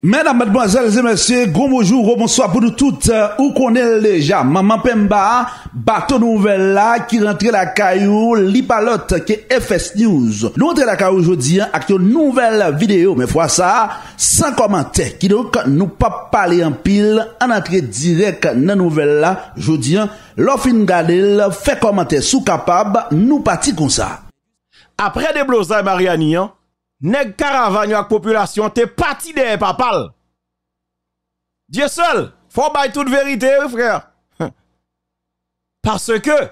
Mèdame, mèdmozèl, zèmèsè, goun moujou, goun monsou apounou tout, euh, ou konè lèja, maman pèmba, baton nouvel la ki rentre la kayou, li palot ke FS News. Nou rentre la kayou jodi an ak yo nouvel video, mè fwa sa, san komante, ki dok nou pa pale an pil, an antre direk nan nouvel la, jodi an, lo fin gade lè, fe komante sou kapab, nou pati kon sa. Apre de blosa e mariani an. nèg caravane avec population te parti de papal. Dieu seul, faut bay toute vérité frère. Parce que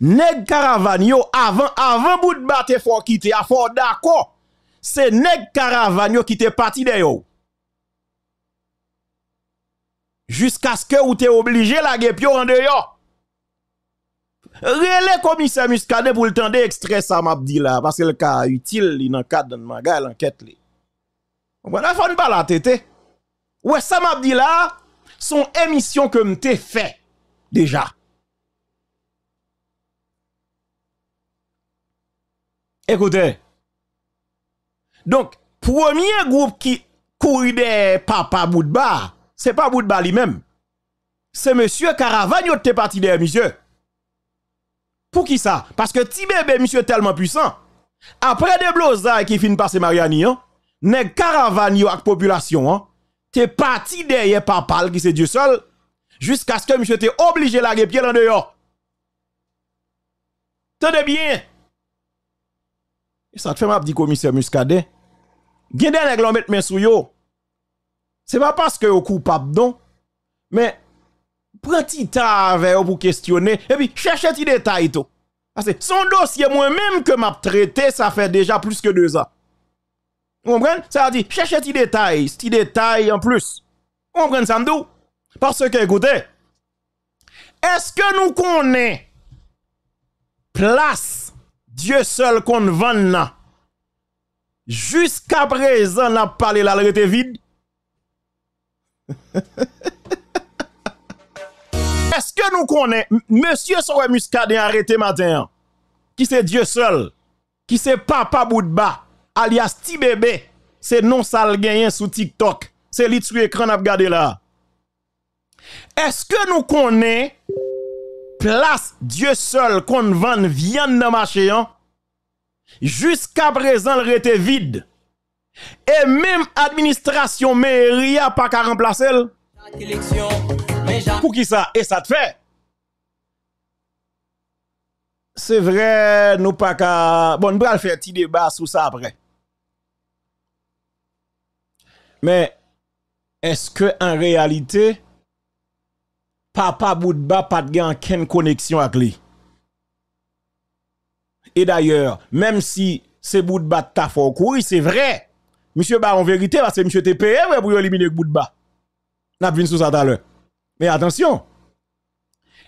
nèg caravane avant avant bout de batte faut quitter à d'accord. C'est nèg caravane qui te parti de Jusqu'à ce que ou te obligé la guépio en dehors. Rele commissaire Muscadet pour le temps extrait ça m'a là parce que le cas utile dans cadre de l'enquête li. On va faire pas la tête. Ouais ça m'a dit là son émission que m'te fait déjà. Écoutez. Donc premier groupe qui courit des papa Boudba, c'est pas Boudba lui-même. C'est monsieur Caravagno qui est parti des monsieur. Pour qui ça Parce que Tibébé, bébé, monsieur, tellement puissant. Après des blousards qui finissent passer Mariani, hein, nèg caravane yo ak population, hein, t'es parti derrière papa qui c'est Dieu seul, jusqu'à ce que monsieur t'es obligé la pied en dehors. Tenez bien. Et ça te fait m'a dit commissaire Muscadet. Gen les nèg mes sous yo. C'est pas parce que yo coupable non, mais prends petit temps avec pour questionner et puis cherche des détails Parce que son dossier moi-même que m'a traité, ça fait déjà plus que deux ans. Vous comprenez? Ça veut dire, cherche des détails, des détail en plus. Vous comprenez ça m'dou? Parce que, écoutez, est-ce que nous connaissons place Dieu seul qu'on vend Jusqu'à présent, n'a parlé la vide. Est-ce que nous nous Monsieur monsieur Muskade arrêté matin, hein? qui c'est Dieu seul, qui c'est Papa Boudba, alias Tibébé, C'est c'est non sale sous sous TikTok, C'est sur à regarder là. Est-ce que nous nous place Dieu seul, qu'on vende viande dans marché, hein. jusqu'à présent, elle était vide. Et même administration mairie a pas qu'à remplacer. Pour qui ça Et ça te fait C'est vrai, nous pas qu'à... Bon, nous allons faire un petit débat sur ça après. Mais est-ce que en réalité, Papa Boudba pas de connexion avec lui Et d'ailleurs, même si c'est Boudba ta fort courir, c'est vrai. Monsieur Baron vérité, parce que monsieur TPM pour éliminer Boudba. N'a vu ça tout à l'heure. Mais attention,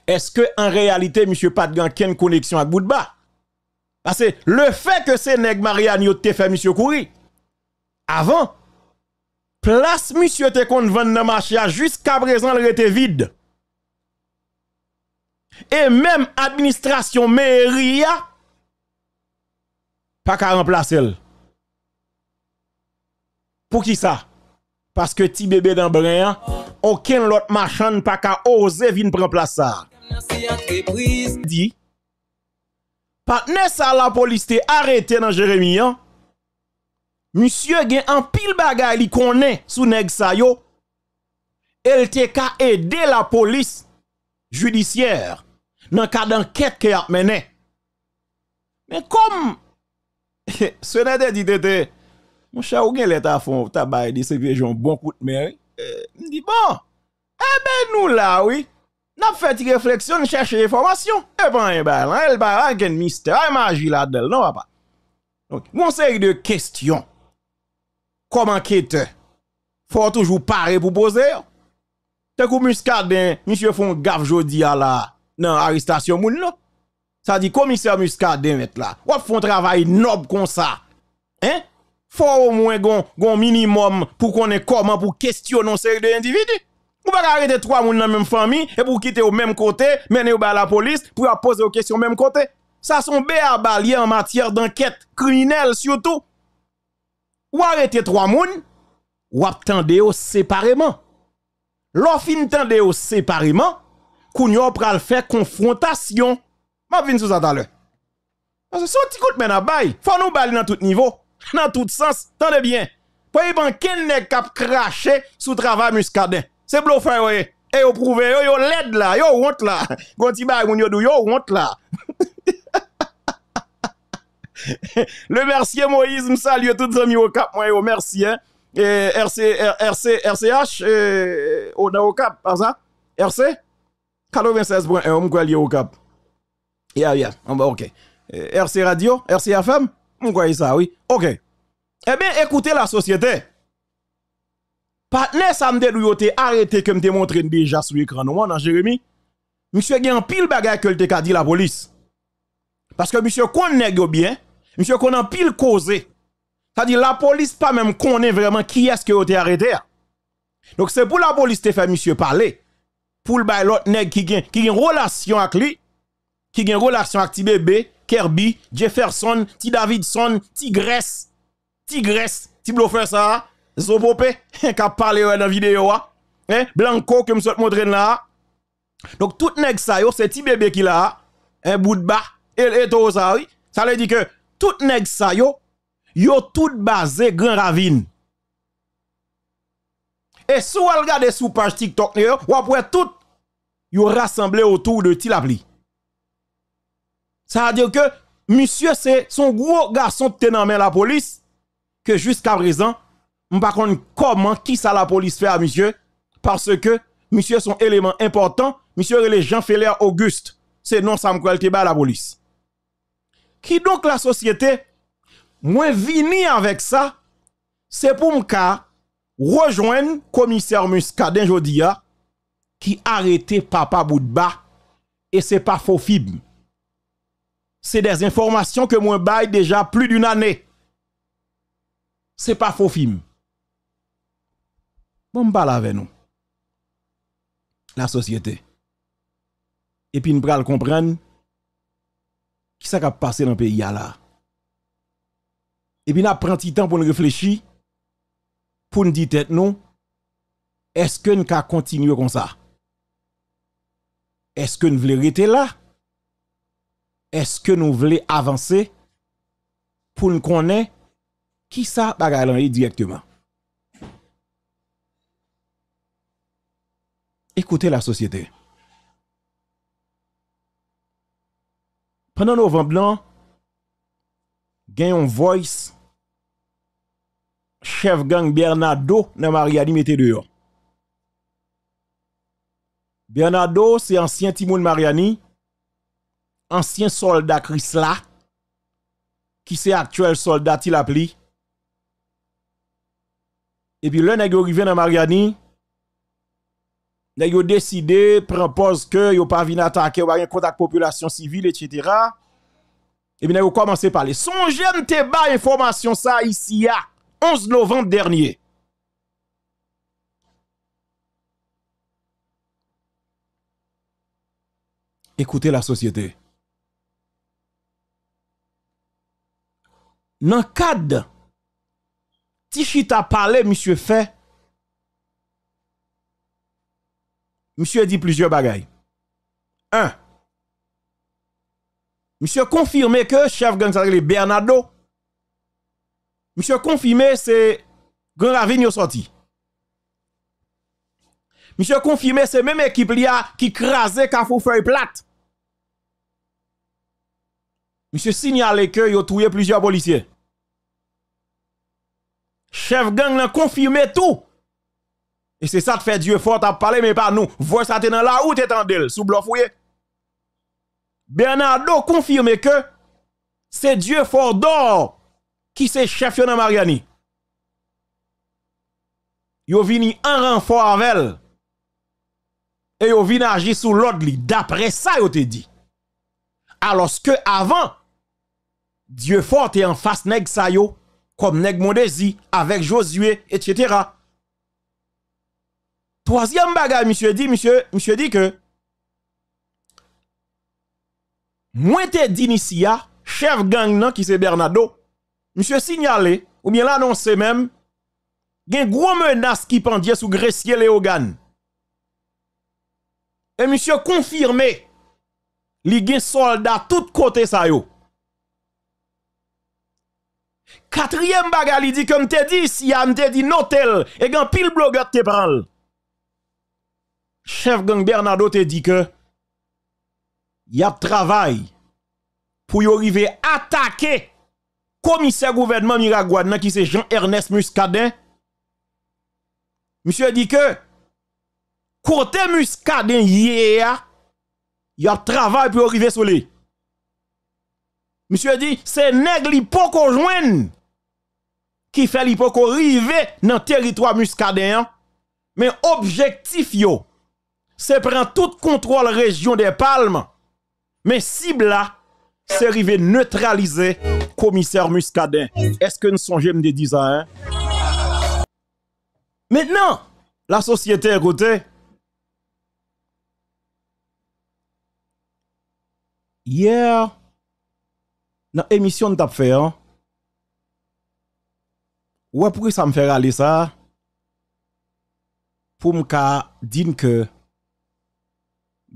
est-ce que en réalité, M. pas a ken connexion avec Boudba? Parce que le fait que c'est nèg Mariani te fait M. Koury avant, place M. te kon vendre jusqu'à présent elle était vide. Et même administration mairie pas qu'à remplacer Pour qui ça? Parce que petit bébé dans brin, Oken lot machan pa ka ose vin prenplasa. Di, pat ne sa la polis te arete nan Jeremie an, monsye gen an pil bagay li konen sou neg sayo, el te ka ede la polis judisyer nan ka dan ket ke ap mene. Men kom, se ne de di de de, monsye ou gen leta fon tabay di se vijon bon kout mene, me euh, dit bon, eh ben nous là, oui. N'a fait réflexion, chercher information. Et eh ben, eh ben, elle va un mystère, magie là-dedans, non, papa. Donc, mon série de questions. Comme il faut toujours parer pour poser. T'es comme hein, monsieur font gaffe jodi à la, non, arrestation moun, Ça dit, commissaire Muscadin, met là. Ou font travail noble comme ça. Hein? faut au moins gon minimum pour ait comment pour questionner ces série individus. Ou pas arrêter trois personnes dans la même famille et pour quitter au même côté, mener au la police pour poser aux questions au même côté. Ça sont à en matière d'enquête criminelle surtout. Ou arrêter trois personnes ou attendez séparément. L'offre attendez au séparément, vous pral faire confrontation. M'a venir sous ça tout à l'heure. Parce que si on t'écoute, faut nous balayer dans tout niveau dans tout sens. Tendez bien. Pas ban ken nek k'ap cracher sous travail muscadin. C'est bluffant ouais. Et au prouve yo yo led là, yo honte là. Gonti bay yo dou yo honte là. Le merci Moïse, me tout tous au Cap, moi yo merci hein. Et RC, RC, RCH, on au, au Cap, par ça? RC? 96.1, on me au Cap. Yeah, yeah, on va, ok. RC Radio, RC FM? Vous croyez ça, oui? Ok. Eh bien, écoutez la société. Partenaire Sam yote arrêté que me montré déjà sur l'écran noir dans Jérémy. Monsieur gen pile bagaille que le ka dit la police. Parce que monsieur connaît bien, monsieur connaît pile causé. C'est-à-dire la police pas même konne vraiment qui est-ce que vous arrêté. Donc c'est pour la police te fait monsieur parler. Pour le l'autre nèg qui gen qui relation avec lui, qui gen relation avec petit bébé, Kirby, Jefferson, T. Davidson, Tigress, Tigresse, Ti ça, Zobopé, qui a parlé dans la vidéo, hein? Blanco, que me vous montrer là. Donc, tout nèg ça, c'est petit bébé qui là, un eh, bout de bas, et, et ça, Ça veut dire que tout nèg ça, yo, yo tout basé Grand Ravine. Et si vous regardez sous page TikTok, vous pouvez tout yo rassemblé autour de Tilapli. Ça veut dire que monsieur, c'est son gros garçon qui dans la police, que jusqu'à présent, on ne pas comment qui ça la police fait à monsieur, parce que monsieur son élément important, monsieur est Jean Feller Auguste. C'est non ça me pas la police. Qui donc la société, moi vini avec ça, c'est pour me rejoindre commissaire Muscadin Jodia qui arrêtait papa Boudba et c'est pas faux fibre c'est des informations que moi baille déjà plus d'une année. C'est pas faux film. Bon, parle avec nous. La société. Et puis, nous comprendre qui ça qui a passé dans le pays là. Et puis, nous prenons du temps pour nous réfléchir, pour nous dire tête non, est-ce que nous continuer comme ça? Est-ce que nous voulons rester là? Est-ce que nous voulons avancer pour nous connaître Qui ça bagaille directement Écoutez la société. Pendant novembre y gagne une voice chef gang Bernardo Mariani mette dehors. Bernardo c'est ancien timoun Mariani ancien soldat Chris là, qui c'est actuel soldat il appelé. Et puis le nèg arrivé dans Mariani, Il a décidé que pause que vous pas venir attaquer ou un contact population civile etc. Et puis nèg a commencé parler. Songez tes bas information ça ici à 11 novembre dernier. Écoutez la société. dans le cadre t'a parlé, monsieur fait, monsieur a dit plusieurs bagailles. Un, monsieur confirmé que chef gang Bernardo, monsieur confirmé c'est Grand Ravine sorti. Monsieur confirmé c'est même équipe qui a qui crasé Feuille Plate monsieur signale que a tué plusieurs policiers. Chef gang l'a confirmé tout. Et c'est ça qui fait Dieu fort à parler, mais pas nous. Voix ça dans la route et d'elle, sous blofouye. Bernardo confirme que c'est Dieu fort d'or qui c'est chef dans Mariani. Yo vini en renfort avec elle. Et yo vini agir sous l'ordre d'après ça yo te dit. Alors que avant, Dieu fort est en face nèg sa comme nèg Modesi, avec Josué, etc. Troisième bagage, monsieur dit, monsieur, monsieur dit que, Moi, d'initia chef gang nan, qui c'est Bernardo, monsieur signalé, ou bien l'annoncé même, gen gros menace qui pendait sous Grécier Et monsieur confirmé, li gen soldat tout côté sa yo. Quatrième bagarre, il dit comme t'es dit, si a m'te dit Notel et Gang pile blogueur te parle. Chef gang Bernardo te dit que y a travail pour y arriver attaquer commissaire gouvernement Miragouane qui c'est Jean-Ernest Muscadin. Monsieur dit que côté Muscadin hier, yeah, y a travail pour arriver sur lui. Monsieur dit, c'est nègre li qui fait arriver dans le territoire muscadin. Mais objectif yo, c'est prendre tout contrôle région des Palmes. Mais cible là, c'est neutraliser commissaire Muscadin. Est-ce que nous songeons me dire ça hein? Maintenant, la société est yeah. Nan emisyon an tap fè an, wè pou ki sa m fè gale sa pou m ka din ke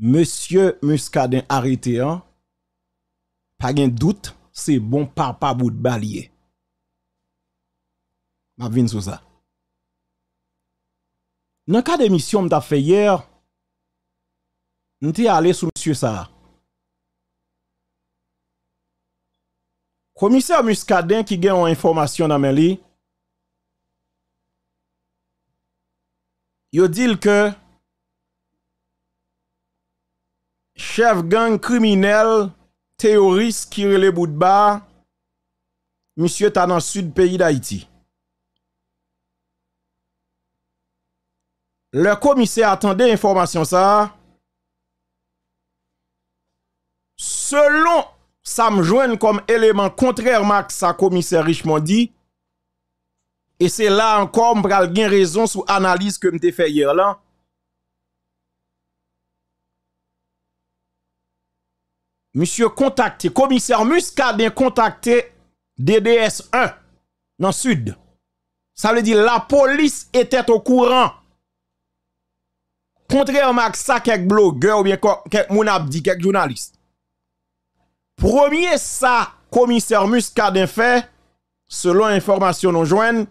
Monsye m skaden arete an, pa gen dout se bon par par bout balye. M avin sou sa. Nan kat emisyon an tap fè yè, m te ale sou monsye sa a. Komise muskaden ki gen yon informasyon nan men li, yo dil ke, chev gang kriminel, teoris kirele bout ba, misye tanan sud peyi da iti. Le komise atende informasyon sa, selon ça me joigne comme élément contraire à sa commissaire Richmond dit. Et c'est là encore, je gain raison sur analyse que je fait hier là. Monsieur contacté, commissaire Muscadin contacté DDS1 dans le sud. Ça veut dire la police était au courant. Contrairement à ça, quelques blogueurs ou bien mon abdi, quelques journalistes. Premier sa komisèr Muscadin fè, selon informasyon nou jwen,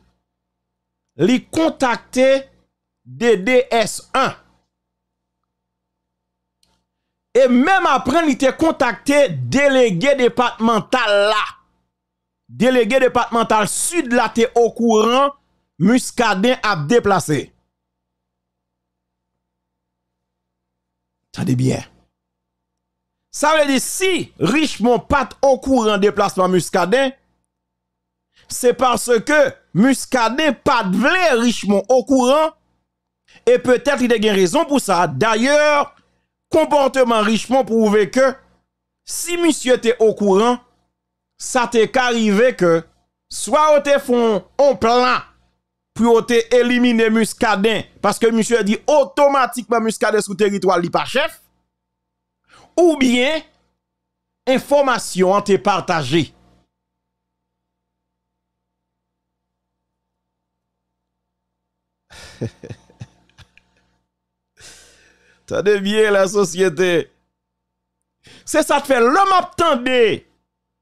li kontakte DDS 1. E mèm apren li te kontakte delege departemental la. Delege departemental sud la te okouran, Muscadin ap deplase. Tade bien. Ça veut dire si Richemont pas au courant déplacement muscadin, c'est parce que muscadin pas de Richemont au courant et peut-être il a une raison pour ça. D'ailleurs, comportement Richemont prouve que si monsieur était au courant, ça t'est arrivé que soit on te font un plan pour éliminer muscadin parce que monsieur dit automatiquement muscadin sous territoire li pas chef ou bien, information en te partagée. Ça bien la société. C'est ça qui fait l'homme attendait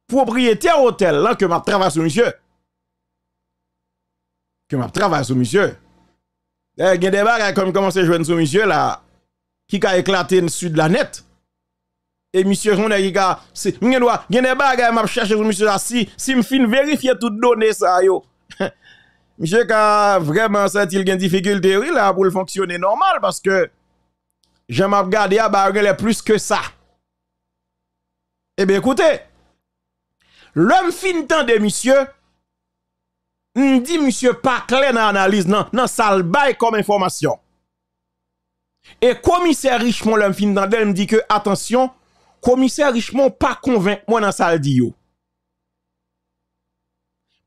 propriétaire hôtel là que m'a travaille sur monsieur. Que m'a travaille sur monsieur. Eh, il a des comme à jouer sur monsieur là qui a éclaté le sud de la nette. Et monsieur, je ne on doit, m'a chercher monsieur là si si me fin vérifier toutes données ça yo. monsieur ka vraiment senti il difficulté là pour le fonctionner normal parce que je m'a regardé à les plus que ça. Eh bien écoutez, l'homme fin temps de monsieur je dit monsieur pas clair dans l'analyse non non ça bail comme information. Et commissaire Richemont l'homme fin temps me dit que attention commissaire Richemont pas convaincu moi dans ça dit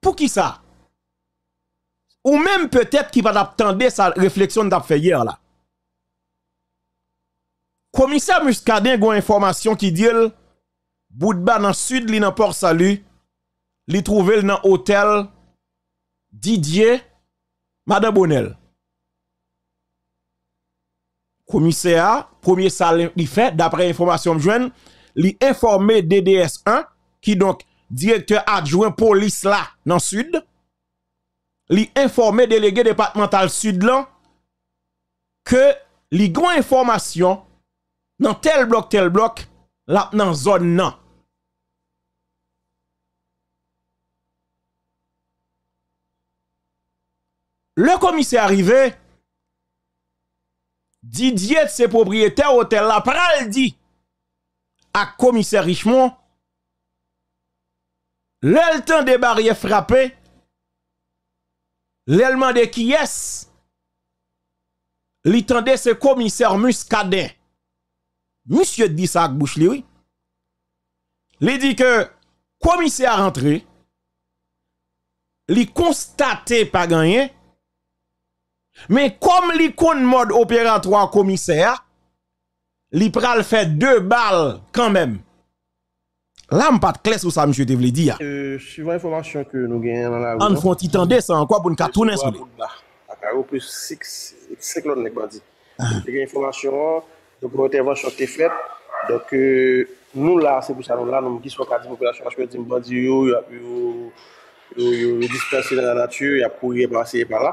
Pour qui ça Ou même peut-être qu'il va attendre sa réflexion d'après fait hier là. Commissaire Muscadin a une information qui dit Boudba dans le sud, li dans Port Salut, li trouvé dans hôtel Didier Madame Bonnel. Komise a, premier sal li fe, d'apre informasyon mjwen, li informe DDS 1, ki donk direktor adjouen polis la nan sud, li informe delege departemental sud lan, ke li gwa informasyon nan tel blok tel blok la nan zon nan. Le komise a rive, Didier, ses propriétaires hôtel la pral dit à commissaire Richemont, le temps des barrières frappées, l'élément de qui est, l'étendait ce commissaire Muscadet. Monsieur dit ça à bouche oui. Il dit que commissaire rentré, il pas gagné, Me kom li kon mod operan 3 komise a Li pral fè 2 bal Kanmem La m pat kles ou sa m jote vle di a An fon titan desa an kwa pou n katounen sou Ak a yo pou 6 6 lot nek bandi Lè gen informasyon Noun la se pou sa loun la Noun m giswa kati M bandi yo Yo dispensi la natye Yo pou reprasye par la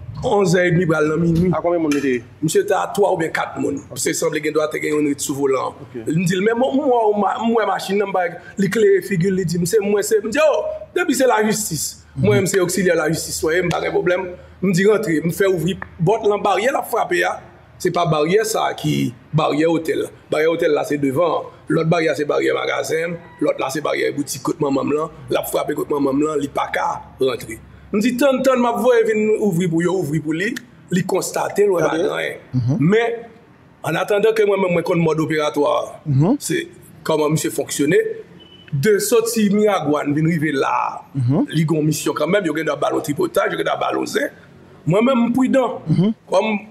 11 ayet mi bral nan miniten. A komem mwen ide? Mwen se ta 3 ou bwen 4 mwen. Pise semble gen doa te gen yon rit sou volan. Men di le mè mwen ou mwen mwen akin nan bag. Li kle figy li di mwen se mwen se. Mwen di yo. Mwen se aksilya la justice. Mwen di rentre. Mwen fè ouvri bot lan barye la frapye ya. Se pa barye sa ki barye hotel. Barye hotel la se devant. Lot barye se barye magazen. Lot la se barye boutique kotman mamlan. La frapye kotman mamlan. Li paka rentre. Ndi tan tan ma voye vin ouvri pou yo, ouvri pou li, li konstate lo e bagan e. Men, an atanda ke mwen men mwen kon mod operatwa, se, kama mwen se foksyone, de soti mi agwan vin rive la, mhm. li gon misyon kamen, yo gen da balon tripotaj, yo gen da balon se, mwen men mwen pwidan,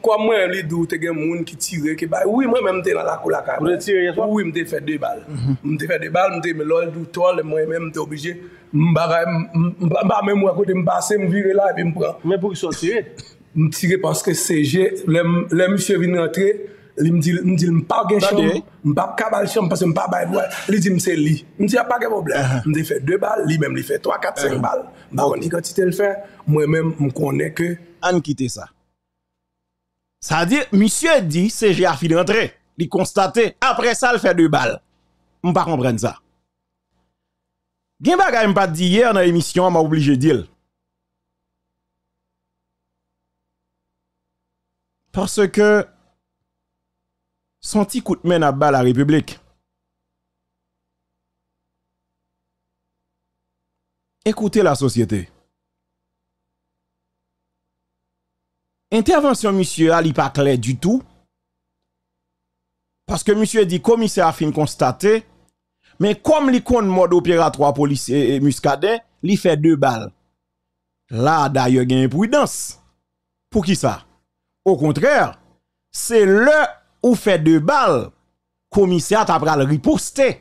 kwa mwen li dou te gen moun ki tire, ki baye. Oui, mwen men mte nan la kou la kame. Mwen mte fè de bal. Mwen mte fè de bal, mwen mte melol, dou tol, mwen mwen mte obije. Mba mwen mwa kote mba se, mwen vire la e mwen pran. Mwen pou ki sotire? Mwen tire paske CG, le msye vin entre, li mdi mpa gen chanm, mpa kabal chanm, paske mpa bay vwa, li di mse li. Mdi apake boble, mdi fe 2 bal, li mwen li fe 3, 4, 5 bal. Mwen koni katite l fe, mwen men mkonen ke... An kite sa. Sa di, msye di CG a fin entre, li konstate, apre sa l fe 2 bal. Mwen pa kompren sa. Gen bagay me pas dit hier dans l'émission, m'a obligé dire. Parce que son petit coup de main à bas la République. Écoutez la société. Intervention monsieur Ali pas clair du tout. Parce que monsieur dit commissaire a fin constater. Mais comme il compte mode opératoire policier et muscadet, il fait deux balles. Là, d'ailleurs, il y a une imprudence. Pour qui ça? Au contraire, c'est le ou fait deux balles, commissaire t'a le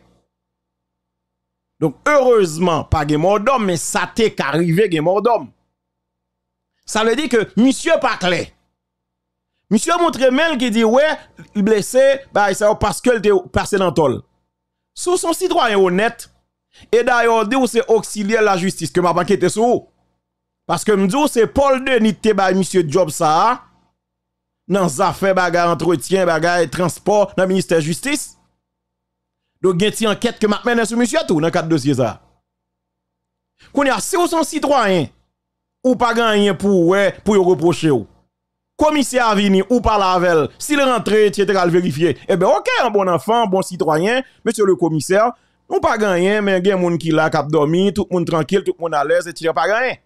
Donc, heureusement, pas de mort d'homme, mais ça t'est qu'arrivé de mort d'homme. Ça veut dire que monsieur pas Monsieur montre qui dit ouais, il blessé, parce bah, que il passé dans tol. Sous son citoyen honnête, et d'ailleurs, dit c'est auxiliaire la justice que m'a pas sur sous. Parce que m'dou c'est Paul Denis te ba monsieur Job ça dans affaires bagarre entretien, bagarre transport dans ministère justice. Donc a une enquête que m'a mené sur monsieur tout dans quatre dossiers ça. Qu'on a si ou son citoyen ou pas gagné pour ouais pour reprocher ou commissaire a ou par la velle, s'il rentre, etc., le vérifier. Eh bien, ok, un bon enfant, un bon citoyen, monsieur le commissaire, nous pas gagné, mais il y a des gens qui là, qui dormi, tout le monde tranquille, tout le monde à l'aise, etc., pas gagné.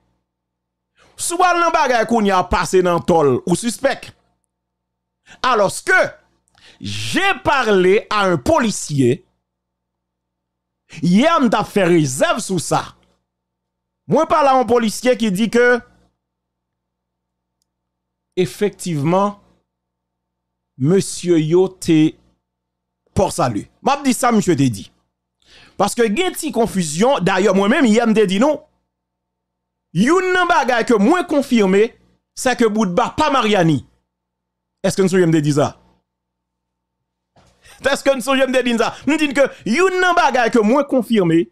Soit le bagage qu'on y a passé dans tol ou suspect. Alors que j'ai parlé à un policier, a un fait réserve sur ça. Moi, parle à un policier qui dit que effectivement, monsieur yo te pour salut. M'a dit ça, monsieur te dit. Parce que une ti confusion, d'ailleurs, moi-même, hier me dit non. Youn nan bagay que moins confirmé, c'est que Boudba pas Mariani. Est-ce que nous sommes dit ça? Est-ce que nous sommes dit ça? Nous dit que youn nan bagay que moins confirmé,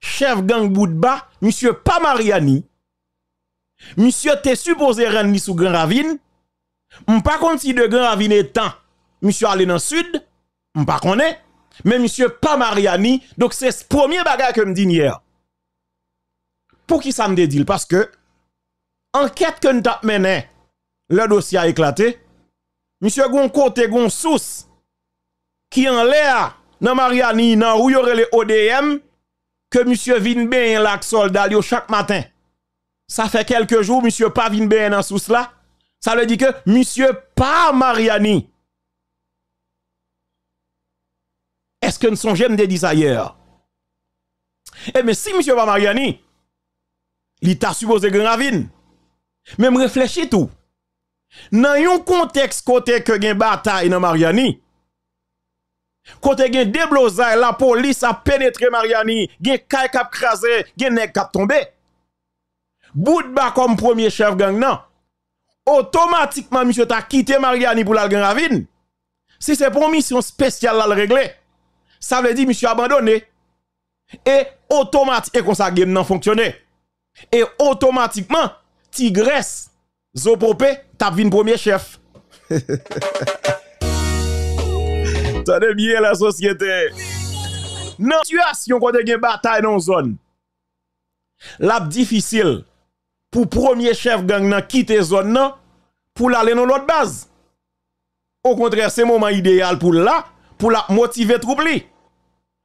chef gang Boudba, monsieur pas Mariani, Monsieur t'es supposé rendre sous Grand Ravine. pas contre si de Grand Ravine temps, monsieur allé dans le sud, pas connaît, mais monsieur pas Mariani, donc c'est ce premier bagage que me dit hier. Pour qui ça me dit parce que enquête que nous avons mené, le dossier a éclaté. Monsieur gon côté gon sous qui en l'air dans Mariani, dans où y aurait les ODM que monsieur vin bien lac soldat chaque matin ça fait quelques jours, monsieur Pavin BN en sous cela. Ça veut dit que monsieur pas Mariani. Est-ce que nous sommes de dire ça Eh bien, si monsieur pas Mariani, il t'a supposé gravine. Même réfléchis tout. Dans un contexte côté que une bataille dans Mariani, côté gen déblosaille, la police a pénétré Mariani, Il a a krasé, nek tombé. Boudba comme premier chef gang, non. Automatiquement, monsieur, t'a quitté Mariani pour la Si c'est pour mission spéciale à le régler, ça veut dire monsieur abandonné. Et automatiquement, et comme ça, game non fonctionné. Et automatiquement, Tigresse, Zopopé, t'as vu premier chef. as bien la société. Non, situation quand il y a une bataille dans la zone, la difficile, pour premier chef gang nan quitter zone pour aller dans l'autre base. Au contraire, c'est moment idéal pour là pour la motiver troubler.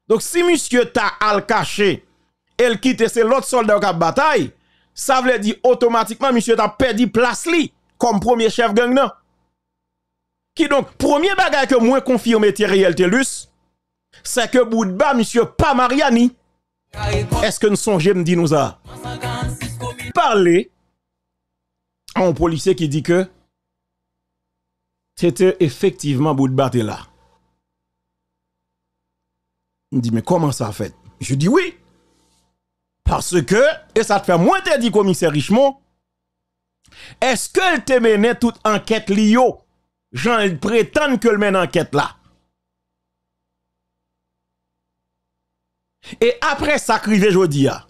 Donc si monsieur ta al caché, elle quitte c'est l'autre soldat qui bataille, ça veut dire automatiquement monsieur ta perdu place li comme premier chef gang Qui donc premier bagage que moi confirmé Thierry Telus, c'est que bas monsieur pas Mariani. Est-ce que nous songez me dit nous ça? parler à un policier qui dit que c'était effectivement bout de là. Il dit, mais comment ça fait? Je dis oui. Parce que, et ça te fait moins te dit, commissaire Richemont, est-ce que qu'elle te menait toute enquête lio? Jean, prétend que le mène enquête là. Et après ça, crivé dis, ah,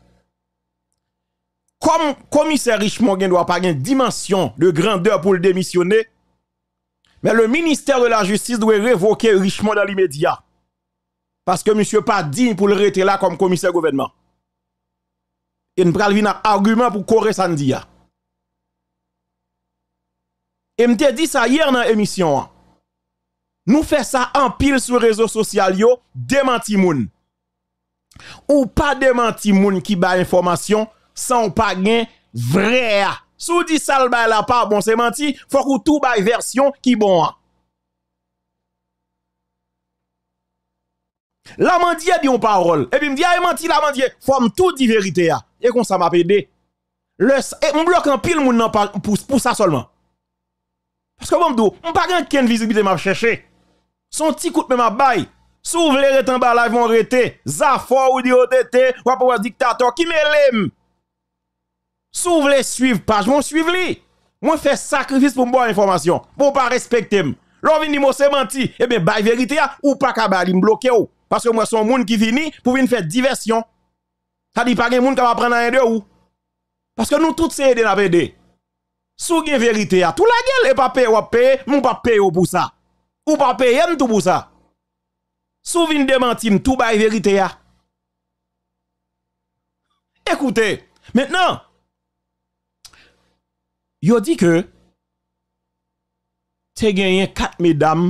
komisè Richemont gen dwa pa gen dimansyon de grandeur pou l demisyonè, men le Ministèr de la Justis dwe revoke Richemont dan li medya, paske msè pa digne pou l rete la kom komisè govenman. En pralvi nan argument pou kore san diya. En mte di sa yer nan emisyon an, nou fe sa an pil sou rezo sosyal yo, demanti moun. Ou pa demanti moun ki ba informasyon, sans pas gain vrai. Sous dit ça le la pas bon c'est menti, faut que tout bail version qui bon. La mendie dit une parole. Et puis me dit, a ah, menti, la mendie, Faut me tout dit vérité, Et comme ça m'a aidé. Le, et bloque en pile moun nan pa, pour, ça seulement. Parce que bon, on m'pa gain ken visibilité m'a cherché. Son petit coup de m'a bail. Sou vle retan ba ils vont rete. Zafo ou di oh, ou wap pouvoir dictateur, qui m'élème. Si vous voulez suivre page, vous suivez. Moi fais sacrifice pour bonne information, pour pas respecter. L'ovini mo c'est menti, eh bien bay vérité ah, ou pas kabali me ou. parce que moi son monde qui vini pour venir faire diversion. Ça dit pas gen monde qui va prendre un de ou. Parce que nous tous c'est aider la PD. Sou gen vérité à ah, tout la gueule et pas payer ou payer, mon pas payer pour ça. Ou pas payer tout pour ça. Sou vin démentir tout la vérité à. Ah. Écoutez, maintenant Yo di ke te genyen kat medam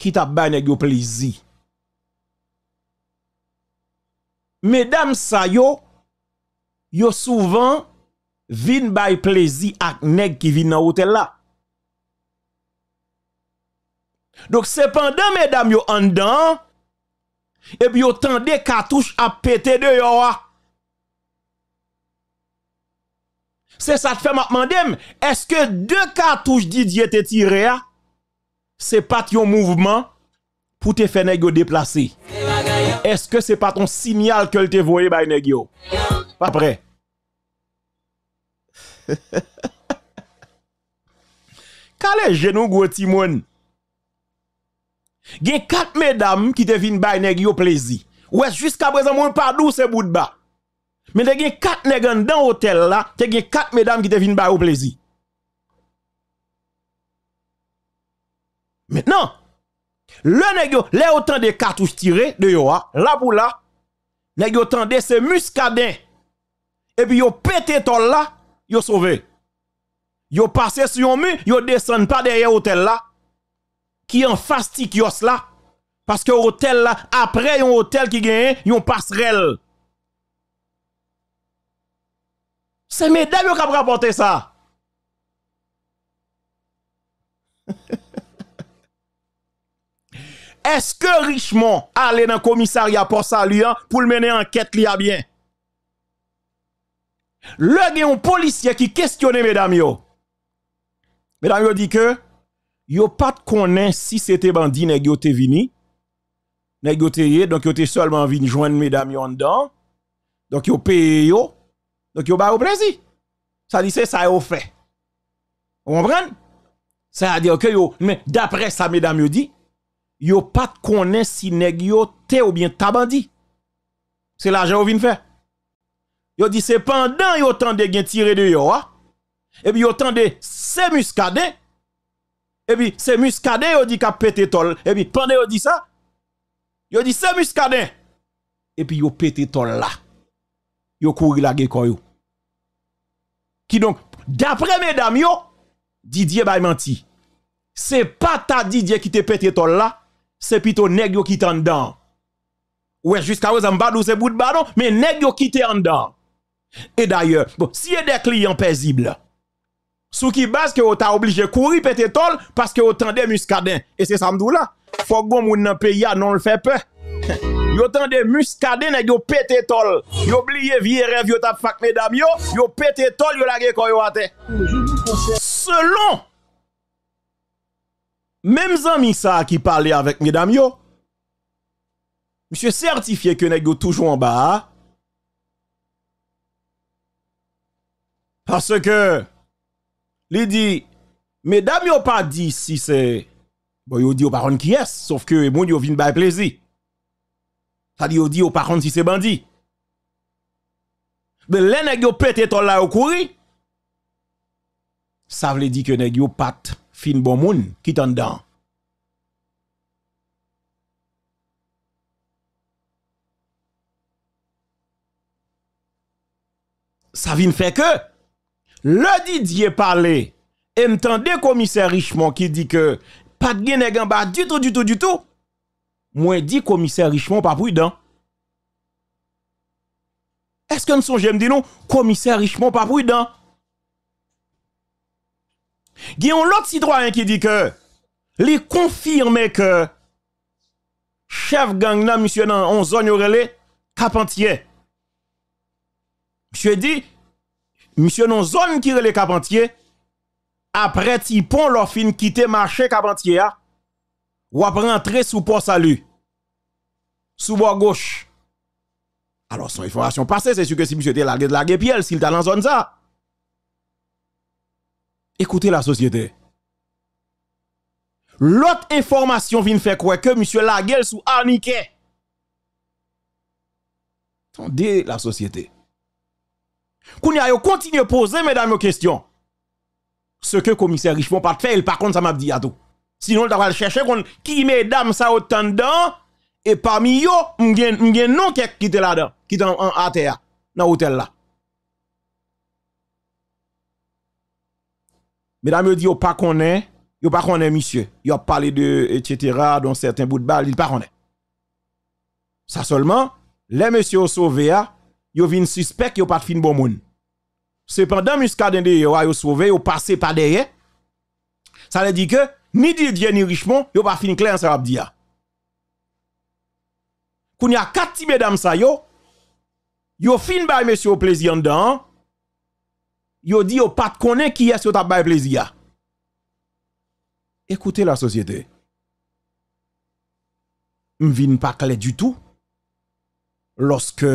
ki tap bay neg yo plezi. Medam sa yo, yo souvan vin bay plezi ak neg ki vin nan ote la. Dok sepanda medam yo andan, ep yo tende katouche ap pete de yo wak. C'est ça que fait m'a Mandem. est-ce que deux cartouches Didier te tiré hein? c'est pas ton mouvement pour te faire déplacer? Est-ce que c'est pas ton signal que te voyé by bah, négo? Pas prêt. Kale genou gros y a quatre mesdames qui te viennent by négo plaisir. Ouais, jusqu'à présent, moi, pas doux ce bout de bas. Mais il y a quatre nègres dans l'hôtel là, il y a quatre mesdames qui te viennent au plaisir. Maintenant, le nègre, les autant de cartouches tirées de yoa, ah, là pour là, nèg autant de ces muscadin. Et puis ils ont pété tout là, Ils ont sauvé. Ils ont passé sur un mur, ne descendent pas derrière l'hôtel là qui en face là parce que l'hôtel là après un hôtel qui gagne, yon passerelle. C'est mesdames qui ont rapporté ça. Est-ce que Richemont allait dans le commissariat pour saluer hein, pour mener enquête li à bien? Le gen un policier qui questionnait mesdames yo. Mesdames yo dit que yo pas de connaît si c'était bandit nèg yo te vini. Nèg yo te donc yo te seulement vini joindre mesdames yo en dedans. Donc yo payé donc, yo ba au plaisir. Ça dit, c'est ça yon fait. Vous comprenez? Ça veut dire que mais d'après ça, mesdames, yon dit, yon pas de si nèg yon te ou bien tabandi. C'est l'argent j'en vin faire. Yo dit, c'est pendant yo tende gen tiré de yon. Hein. Et puis yon tende se muscadet. Et puis c'est muscadet yon dit qu'a pété tol. Et puis pendant yon dit ça, yon dit c'est muscadet. Et puis yon pété tol là yo courir la yo. Qui donc, d'après mesdames yo, Didier bay menti. C'est pas ta Didier qui te pété ton là, c'est plutôt nèg yo qui t'en dedans. Ouais, jusqu'à présent, m'badou c'est bout de ballon, mais nèg yo qui t'en en dedans. Et d'ailleurs, bon, si y a des clients paisibles, sous qui base que vous t'a obligé courir ton tol parce que vous tendez muscadin et c'est ça m'dou là. Faut que moun nan pays ah, non le fait peur. Yo tande muscade nèg yo pété tol. Yo oublié vieux rêve yo t'a fak mesdames yo, yo pété tol yo koyo Selon même zami ça qui parlait avec mesdames yo. Monsieur certifié que nèg yo toujours en bas. Parce que il dit mesdames yo pas dit si c'est bon yo dit yo pas qui est sauf que moun yo vinn by plaisir. Ça dit, dit, par contre, si c'est bandit. Mais les nèg yo pété ton là au courri. Ça veut dire que nèg yo pat fin bon moun qui t'en Ça vient faire que le Didier parlait et de commissaire Richemont qui dit que pas de bas du tout du tout du tout Moins dit commissaire Richemont pas prudent. Est-ce que nous sommes, me dit non, commissaire Richemont pas prudent? Il y a un autre citoyen qui dit que, les confirme que, chef gang nan, monsieur, nan, on zone relais, Carpentier. Monsieur dit, monsieur, non zone qui relais Carpentier, après Tipon, leur fin quitter marché Carpentier, hein ou après rentrer sous port salut. Sous bord gauche. Alors, son information passée, c'est sûr que si monsieur était largué de la s'il t'a dans zone ça. Écoutez la société. L'autre information vient faire quoi que monsieur Laguel sous arniquet. Attendez la société. Kounia yo continue poser mesdames vos questions. Ce que commissaire Richemont pas fait, il par contre ça m'a dit à tout. Sinon, tu vas le chercher qui mesdames ça autant dedans. Et parmi eux, a non quelqu'un qui était là-dedans, qui était en, terre, dans l'hôtel là. Mesdames, yo dit, yo pas connaît, yo pas connaît monsieur. Yo parlé de, etc., dans certains bouts de balle, il pas connaît. Ça seulement, les messieurs sauvés, ah, yo un suspect, yo pas de fin bon monde. Cependant, muscadin de yo, yo sauvé, yo passé par derrière. Ça veut dire que, ni Didier ni Richemont, yo pas fini clair en dit Quand il y a quatre ti mesdames ça yo, yo fin bay monsieur plaisir dedans. Yo di yo pas connaît qui est yo t'a bay plaisir. Écoutez la société. M'vin pas clair du tout lorsque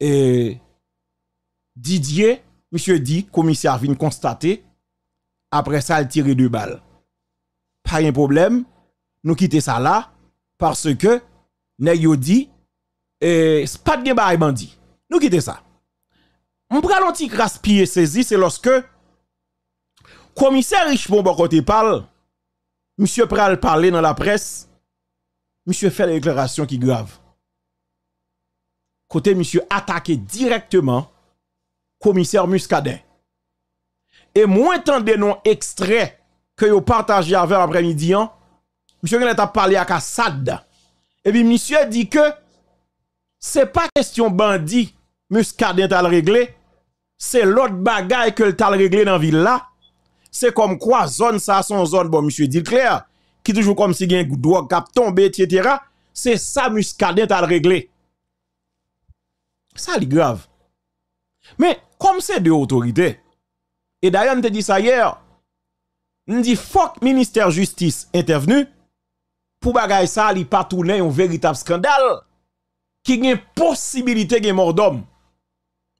eh, Didier, monsieur dit, commissaire vient constater, après ça, il tire deux balles pas un problème, nous quitter ça là, parce que, nous yo dit, eh, pas de bail bandit. Nous quitter ça. On prend petit saisi, c'est lorsque, commissaire Richemont côté parle, monsieur pral parler dans la presse, monsieur fait la déclaration qui grave. Côté monsieur attaqué directement commissaire Muscadet. Et moins tant de noms extrait que vous partagez avec l'après-midi, hein. monsieur Genet a parlé à Kassad. Et puis, monsieur dit que c'est pas question bandit, à t'a réglé, c'est l'autre bagaille que t'a réglé dans la ville là. C'est comme quoi, zone ça, son zone, bon, monsieur dit clair, qui toujours comme si un drogue cap tombé, etc. C'est ça, muscadin t'a réglé. Ça, c'est grave. Mais, comme c'est de autorités, et d'ailleurs, on te dit ça hier, nous dit fuck ministère justice intervenu pour bagay ça li pas un véritable scandale qui une possibilité de mort d'homme.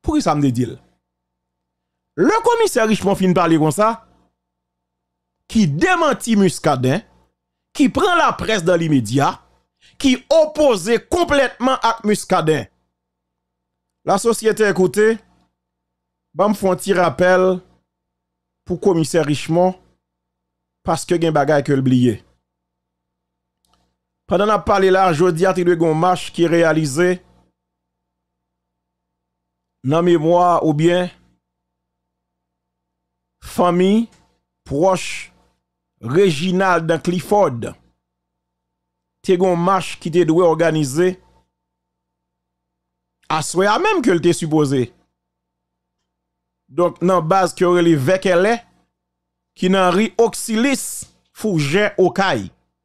Pour ça me dit Le commissaire Richemont fin parler comme ça qui démentit Muscadin qui prend la presse dans l'immédiat qui oppose complètement à Muscadin. La société écoutez, bam font un petit rappel pour commissaire Richmond. paske gen bagay ke l'bliye. Pendan ap pale la, jodi ati dwe gounmash ki realize, nan memwa ou bien, fami, proche, rejinal dan klifod, te gounmash ki te dwe organize, aswe a menm ke lte supose. Donk nan baz kyo rele veke le, qui n'a ri Oxilis Fougé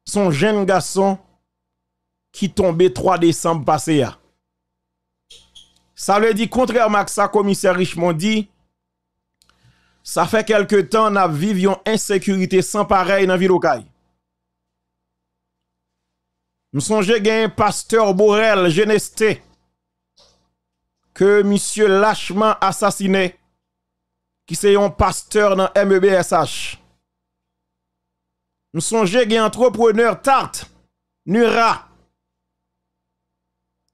son jeune garçon qui tombait 3 décembre passé. Ça veut dire, contrairement à ça, commissaire Richmond, dit, ça fait quelque temps nous vivions insécurité sans pareil dans la ville Okaï. Je songe un pasteur Borel, Genesté que monsieur lâchement assassiné qui c'est un pasteur dans MEBSH. Nous songeons un entrepreneur Tarte, Nura.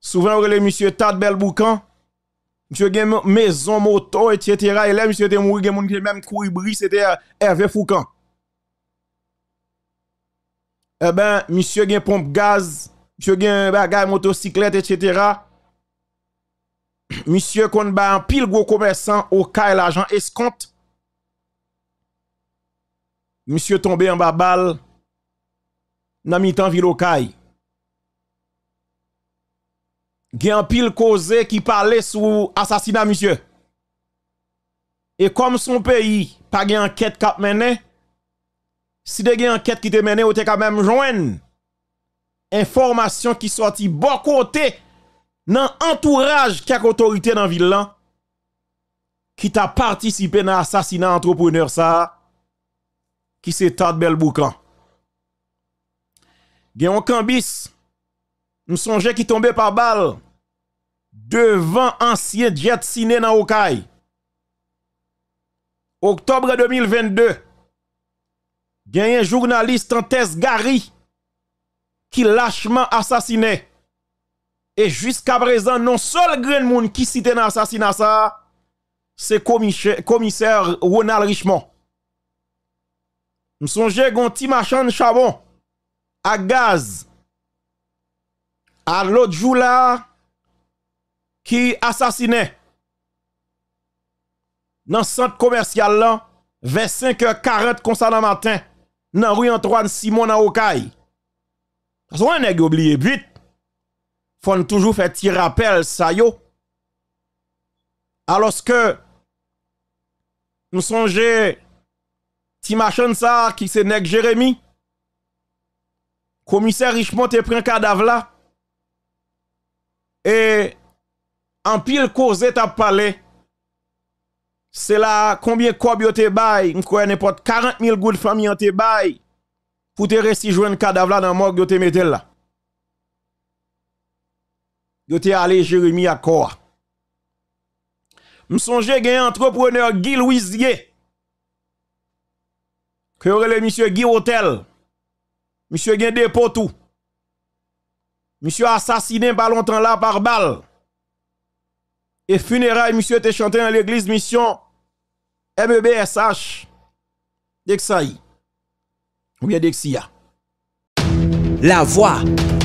Souvent, on les monsieur Tarte Belboucan. Monsieur gen maison, moto, etc. Et là, monsieur était mouru, gen moun qui même courir c'était euh, Hervé Foucan. Eh ben, monsieur gen pompe gaz, monsieur gen bagay motocyclette, etc. monsieur qu'on bat un pile gros commerçant au cas l'argent escompte. Monsieur tombé en bas balle dans mi-temps ville au kai. un pile causé qui parlait sous assassinat monsieur. Et comme son pays pas de enquête cap mené, si de gen enquête qui te mené, ou te quand même joindre information qui sorti bon côté dans entourage qui a autorité dans ville qui t'a participé dans assassinat entrepreneur ça qui c'est Tad Bel Boucan. Cambis nous songeait qui tombait par balle devant ancien jet ciné dans Octobre 2022 un journaliste en Gary qui lâchement assassiné et jusqu'à présent, non seul grand monde qui cite dans l'assassinat ça, c'est commissaire Ronald Richmond. M'songe un petit marchand de à gaz à l'autre jour là qui assassinait dans le centre commercial là h 40 concernant matin dans rue Antoine Simon à Okaï. Parce qu'on oublié vite, Fon toujou fè ti rapel sa yo, alos ke, nou sonje, ti machan sa, ki se neg Jeremie, komise richman te pren kada vla, e, an pil kou zeta pale, se la, kombien kob yo te bay, mkwen epot 40 mil gout fami yo te bay, pou te resi jwen kada vla nan mok yo te metel la. yo te allé Jérémy à quoi M'songe un entrepreneur Guy Louisier. Que le monsieur Guy Hotel. Monsieur gen dépôt tout. Monsieur assassiné pas longtemps là par balle. Et funérailles monsieur te chanté dans l'église mission MEBSH. Dexaï. Ou bien Dexia. La voix